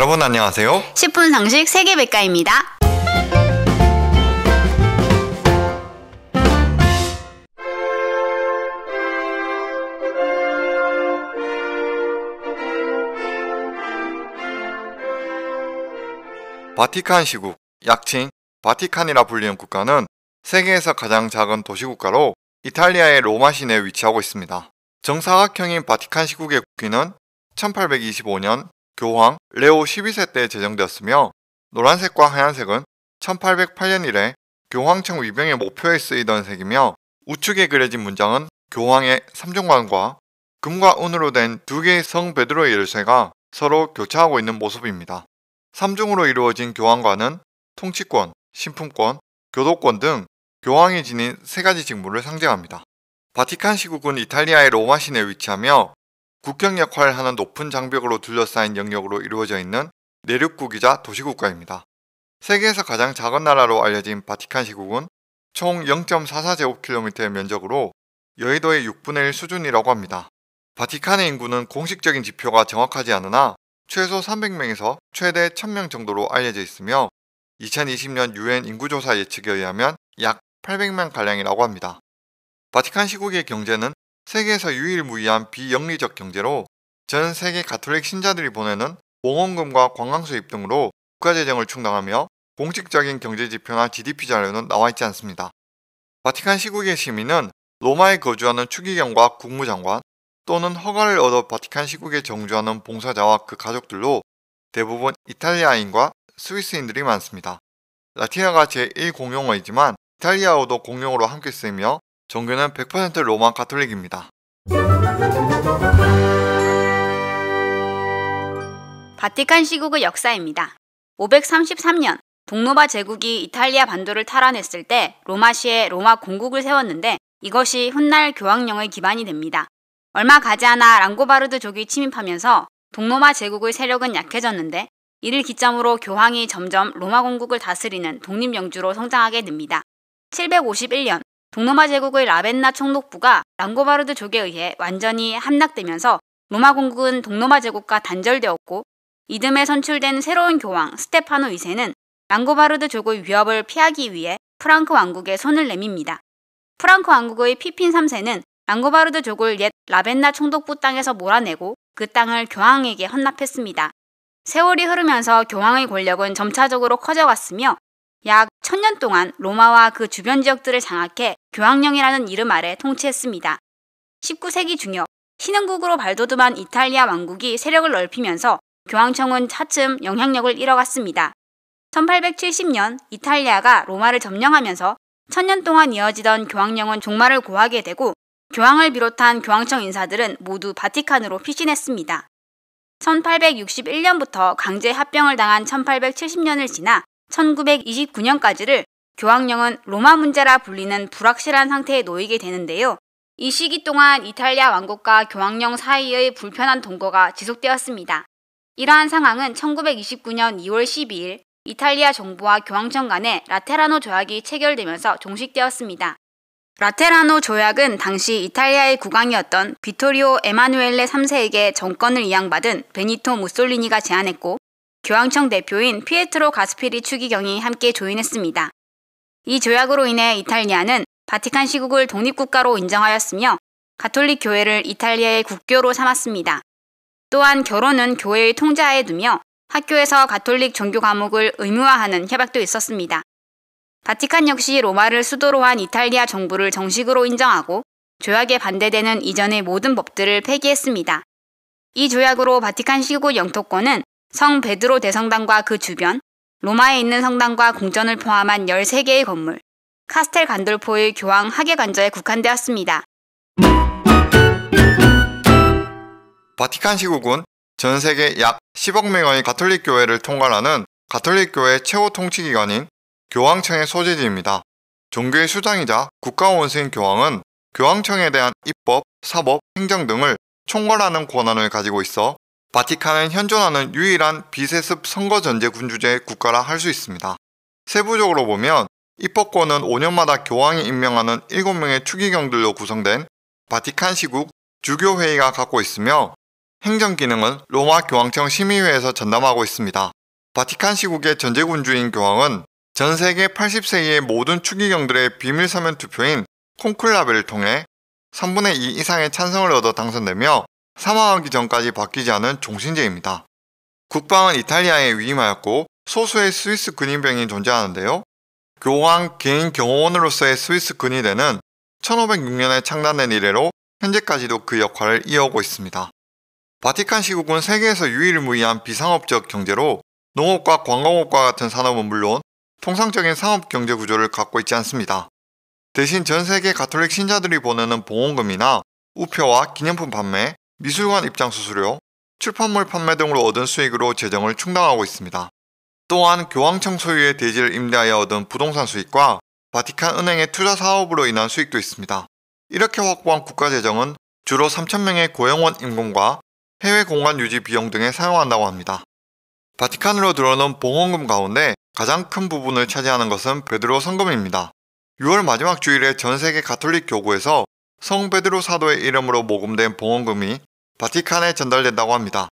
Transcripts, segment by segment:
여러분 안녕하세요. 10분 상식 세계백과입니다. 바티칸 시국, 약칭 바티칸이라 불리는 국가는 세계에서 가장 작은 도시국가로 이탈리아의 로마 시내에 위치하고 있습니다. 정사각형인 바티칸 시국의 국기는 1825년 교황 레오 12세 때 제정되었으며 노란색과 하얀색은 1808년 이래 교황청 위병의 목표에 쓰이던 색이며 우측에 그려진 문장은 교황의 삼종관과 금과 은으로 된 두 개의 성 베드로의 열쇠가 서로 교차하고 있는 모습입니다. 삼종으로 이루어진 교황관은 통치권, 신품권, 교도권 등 교황이 지닌 세 가지 직무를 상징합니다. 바티칸 시국은 이탈리아의 로마 시내에 위치하며 국경 역할을 하는 높은 장벽으로 둘러싸인 영역으로 이루어져 있는 내륙국이자 도시국가입니다. 세계에서 가장 작은 나라로 알려진 바티칸 시국은 총 0.44제곱킬로미터의 면적으로 여의도의 6분의 1 수준이라고 합니다. 바티칸의 인구는 공식적인 지표가 정확하지 않으나 최소 300명에서 최대 1000명 정도로 알려져 있으며 2020년 유엔 인구조사 예측에 의하면 약 800만 가량이라고 합니다. 바티칸 시국의 경제는 세계에서 유일무이한 비영리적 경제로 전 세계 가톨릭 신자들이 보내는 봉헌금과 관광수입 등으로 국가재정을 충당하며 공식적인 경제지표나 GDP 자료는 나와 있지 않습니다. 바티칸 시국의 시민은 로마에 거주하는 추기경과 국무장관 또는 허가를 얻어 바티칸 시국에 정주하는 봉사자와 그 가족들로 대부분 이탈리아인과 스위스인들이 많습니다. 라티아가 제1공용어이지만 이탈리아어도 공용어로 함께 쓰이며 종교는 100% 로마 가톨릭입니다. 바티칸 시국의 역사입니다. 533년 동로마 제국이 이탈리아 반도를 탈환했을 때 로마시에 로마 공국을 세웠는데 이것이 훗날 교황령의 기반이 됩니다. 얼마 가지 않아 랑고바르드족이 침입하면서 동로마 제국의 세력은 약해졌는데 이를 기점으로 교황이 점점 로마 공국을 다스리는 독립영주로 성장하게 됩니다. 751년 동로마 제국의 라벤나 총독부가 랑고바르드 족에 의해 완전히 함락되면서 로마 공국은 동로마 제국과 단절되었고 이듬해 선출된 새로운 교황 스테파노 2세는 랑고바르드 족의 위협을 피하기 위해 프랑크 왕국에 손을 내밉니다. 프랑크 왕국의 피핀 3세는 랑고바르드 족을 옛 라벤나 총독부 땅에서 몰아내고 그 땅을 교황에게 헌납했습니다. 세월이 흐르면서 교황의 권력은 점차적으로 커져갔으며 약1 0 0 0년 동안 로마와 그 주변 지역들을 장악해 교황령이라는 이름 아래 통치했습니다. 19세기 중엽 신흥국으로 발돋움한 이탈리아 왕국이 세력을 넓히면서 교황청은 차츰 영향력을 잃어갔습니다. 1870년 이탈리아가 로마를 점령하면서 1 0 0 0년 동안 이어지던 교황령은 종말을 고하게 되고 교황을 비롯한 교황청 인사들은 모두 바티칸으로 피신했습니다. 1861년부터 강제 합병을 당한 1870년을 지나 1929년까지를 교황령은 로마 문제라 불리는 불확실한 상태에 놓이게 되는데요. 이 시기 동안 이탈리아 왕국과 교황령 사이의 불편한 동거가 지속되었습니다. 이러한 상황은 1929년 2월 12일 이탈리아 정부와 교황청 간의 라테라노 조약이 체결되면서 종식되었습니다. 라테라노 조약은 당시 이탈리아의 국왕이었던 비토리오 에마누엘레 3세에게 정권을 이양받은 베니토 무솔리니가 제안했고 교황청 대표인 피에트로 가스피리 추기경이 함께 조인했습니다. 이 조약으로 인해 이탈리아는 바티칸 시국을 독립국가로 인정하였으며 가톨릭 교회를 이탈리아의 국교로 삼았습니다. 또한 결혼은 교회의 통제하에 두며 학교에서 가톨릭 종교 과목을 의무화하는 협약도 있었습니다. 바티칸 역시 로마를 수도로 한 이탈리아 정부를 정식으로 인정하고 조약에 반대되는 이전의 모든 법들을 폐기했습니다. 이 조약으로 바티칸 시국 영토권은 성 베드로 대성당과 그 주변, 로마에 있는 성당과 공전을 포함한 13개의 건물, 카스텔 간돌포의 교황 학예관저에 국한되었습니다. 바티칸 시국은 전 세계 약 10억 명의 가톨릭 교회를 통괄하는 가톨릭 교회 최고 통치 기관인 교황청의 소재지입니다. 종교의 수장이자 국가 원수인 교황은 교황청에 대한 입법, 사법, 행정 등을 총괄하는 권한을 가지고 있어 바티칸은 현존하는 유일한 비세습 선거전제 군주제 의 국가라 할 수 있습니다. 세부적으로 보면 입법권은 5년마다 교황이 임명하는 7명의 추기경들로 구성된 바티칸 시국 주교회의가 갖고 있으며 행정기능은 로마 교황청 심의회에서 전담하고 있습니다. 바티칸 시국의 전제군주인 교황은 전 세계 80세기의 모든 추기경들의 비밀 서면 투표인 콩클라베를 통해 3분의 2 이상의 찬성을 얻어 당선되며 사망하기 전까지 바뀌지 않은 종신제입니다. 국방은 이탈리아에 위임하였고 소수의 스위스 근인병이 존재하는데요. 교황 개인 경호원으로서의 스위스 근위대는 1506년에 창단된 이래로 현재까지도 그 역할을 이어오고 있습니다. 바티칸 시국은 세계에서 유일무이한 비상업적 경제로 농업과 관광업과 같은 산업은 물론 통상적인 상업 경제 구조를 갖고 있지 않습니다. 대신 전 세계 가톨릭 신자들이 보내는 봉헌금이나 우표와 기념품 판매, 미술관 입장 수수료, 출판물 판매 등으로 얻은 수익으로 재정을 충당하고 있습니다. 또한 교황청 소유의 대지를 임대하여 얻은 부동산 수익과 바티칸 은행의 투자 사업으로 인한 수익도 있습니다. 이렇게 확보한 국가 재정은 주로 3,000명의 고용원 임금과 해외 공간 유지 비용 등에 사용한다고 합니다. 바티칸으로 들어오는 봉헌금 가운데 가장 큰 부분을 차지하는 것은 베드로 성금입니다. 6월 마지막 주일에 전 세계 가톨릭 교구에서 성 베드로 사도의 이름으로 모금된 봉헌금이 바티칸에 전달된다고 합니다.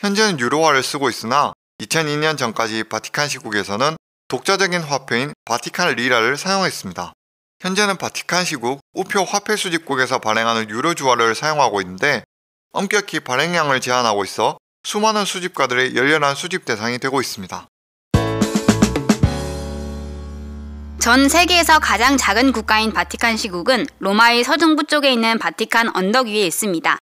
현재는 유로화를 쓰고 있으나 2002년 전까지 바티칸 시국에서는 독자적인 화폐인 바티칸 리라를 사용했습니다. 현재는 바티칸 시국 우표 화폐 수집국에서 발행하는 유로 주화를 사용하고 있는데 엄격히 발행량을 제한하고 있어 수많은 수집가들의 열렬한 수집 대상이 되고 있습니다. 전 세계에서 가장 작은 국가인 바티칸 시국은 로마의 서중부 쪽에 있는 바티칸 언덕 위에 있습니다.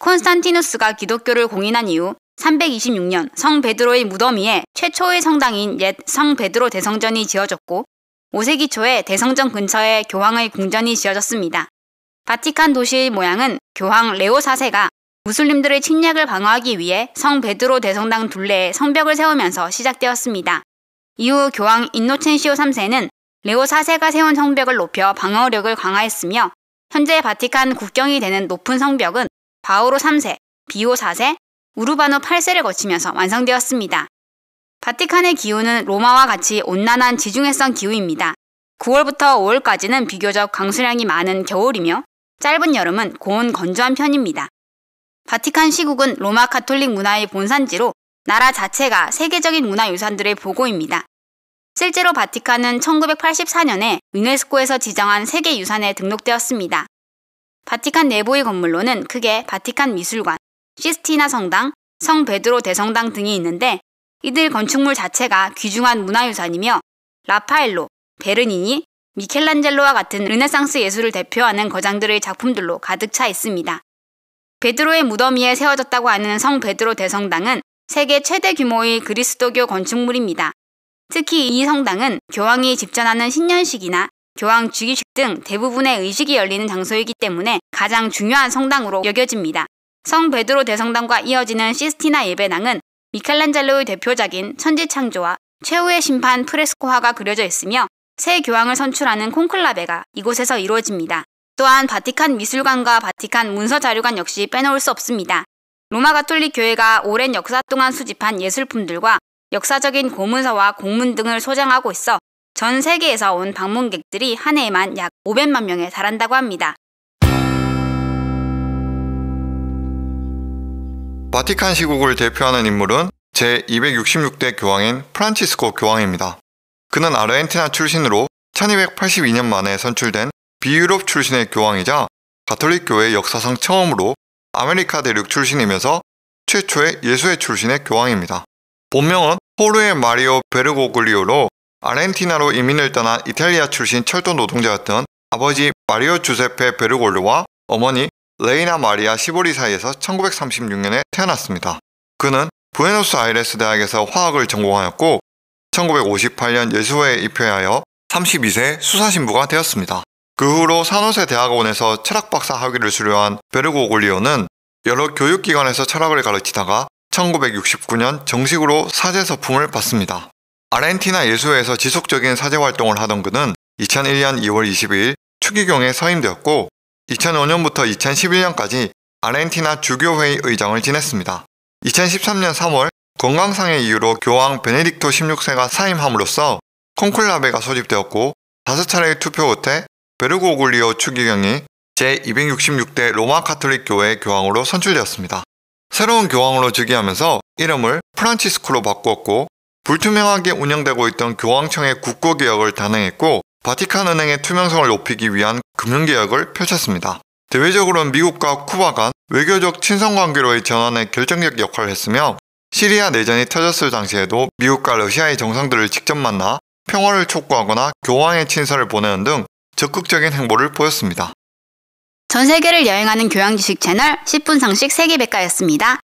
콘스탄티누스가 기독교를 공인한 이후 326년 성 베드로의 무덤 위에 최초의 성당인 옛 성 베드로 대성전이 지어졌고 5세기 초에 대성전 근처에 교황의 궁전이 지어졌습니다. 바티칸 도시의 모양은 교황 레오 4세가 무슬림들의 침략을 방어하기 위해 성 베드로 대성당 둘레에 성벽을 세우면서 시작되었습니다. 이후 교황 인노첸시오 3세는 레오 4세가 세운 성벽을 높여 방어력을 강화했으며 현재 바티칸 국경이 되는 높은 성벽은 바오로 3세, 비오 4세, 우르바노 8세를 거치면서 완성되었습니다. 바티칸의 기후는 로마와 같이 온난한 지중해성 기후입니다. 9월부터 5월까지는 비교적 강수량이 많은 겨울이며 짧은 여름은 고온 건조한 편입니다. 바티칸 시국은 로마 카톨릭 문화의 본산지로 나라 자체가 세계적인 문화유산들의 보고입니다. 실제로 바티칸은 1984년에 유네스코에서 지정한 세계유산에 등록되었습니다. 바티칸 내부의 건물로는 크게 바티칸 미술관, 시스티나 성당, 성 베드로 대성당 등이 있는데 이들 건축물 자체가 귀중한 문화유산이며 라파엘로, 베르니니, 미켈란젤로와 같은 르네상스 예술을 대표하는 거장들의 작품들로 가득 차 있습니다. 베드로의 무덤 위에 세워졌다고 하는 성 베드로 대성당은 세계 최대 규모의 그리스도교 건축물입니다. 특히 이 성당은 교황이 집전하는 신년식이나 교황 주기식등 대부분의 의식이 열리는 장소이기 때문에 가장 중요한 성당으로 여겨집니다. 성 베드로 대성당과 이어지는 시스티나 예배당은 미켈란젤로의 대표작인 천지창조와 최후의 심판 프레스코화가 그려져 있으며 새 교황을 선출하는 콩클라베가 이곳에서 이루어집니다. 또한 바티칸 미술관과 바티칸 문서자료관 역시 빼놓을 수 없습니다. 로마 가톨릭 교회가 오랜 역사 동안 수집한 예술품들과 역사적인 고문서와 공문 등을 소장하고 있어 전 세계에서 온 방문객들이 한 해에만 약 500만 명에 달한다고 합니다. 바티칸 시국을 대표하는 인물은 제266대 교황인 프란치스코 교황입니다. 그는 아르헨티나 출신으로 1282년 만에 선출된 비유럽 출신의 교황이자 가톨릭 교회 역사상 처음으로 아메리카 대륙 출신이면서 최초의 예수의 출신의 교황입니다. 본명은 호르의 마리오 베르고글리오로 아르헨티나로 이민을 떠난 이탈리아 출신 철도 노동자였던 아버지 마리오 주세페 베르골로와 어머니 레이나 마리아 시보리 사이에서 1936년에 태어났습니다. 그는 부에노스아이레스 대학에서 화학을 전공하였고 1958년 예수회에 입회하여 32세 수사신부가 되었습니다. 그 후로 산호세 대학원에서 철학박사 학위를 수료한 베르고 골리오는 여러 교육기관에서 철학을 가르치다가 1969년 정식으로 사제 서품을 받습니다. 아르헨티나 예수에서 지속적인 사제 활동을 하던 그는 2001년 2월 22일 추기경에 서임되었고 2005년부터 2011년까지 아르헨티나 주교회의 의장을 지냈습니다. 2013년 3월 건강상의 이유로 교황 베네딕토 16세가 사임함으로써 콩클라베가 소집되었고 다섯 차례의 투표 끝에 베르고 글리오 추기경이 제266대 로마 카톨릭 교회 교황으로 선출되었습니다. 새로운 교황으로 즉위하면서 이름을 프란치스코로 바꾸었고 불투명하게 운영되고 있던 교황청의 국고 개혁을 단행했고 바티칸 은행의 투명성을 높이기 위한 금융 개혁을 펼쳤습니다. 대외적으로는 미국과 쿠바 간 외교적 친선 관계로의 전환에 결정적 역할을 했으며 시리아 내전이 터졌을 당시에도 미국과 러시아의 정상들을 직접 만나 평화를 촉구하거나 교황의 친서를 보내는 등 적극적인 행보를 보였습니다. 전 세계를 여행하는 교양 지식 채널 10분 상식 세계백과였습니다.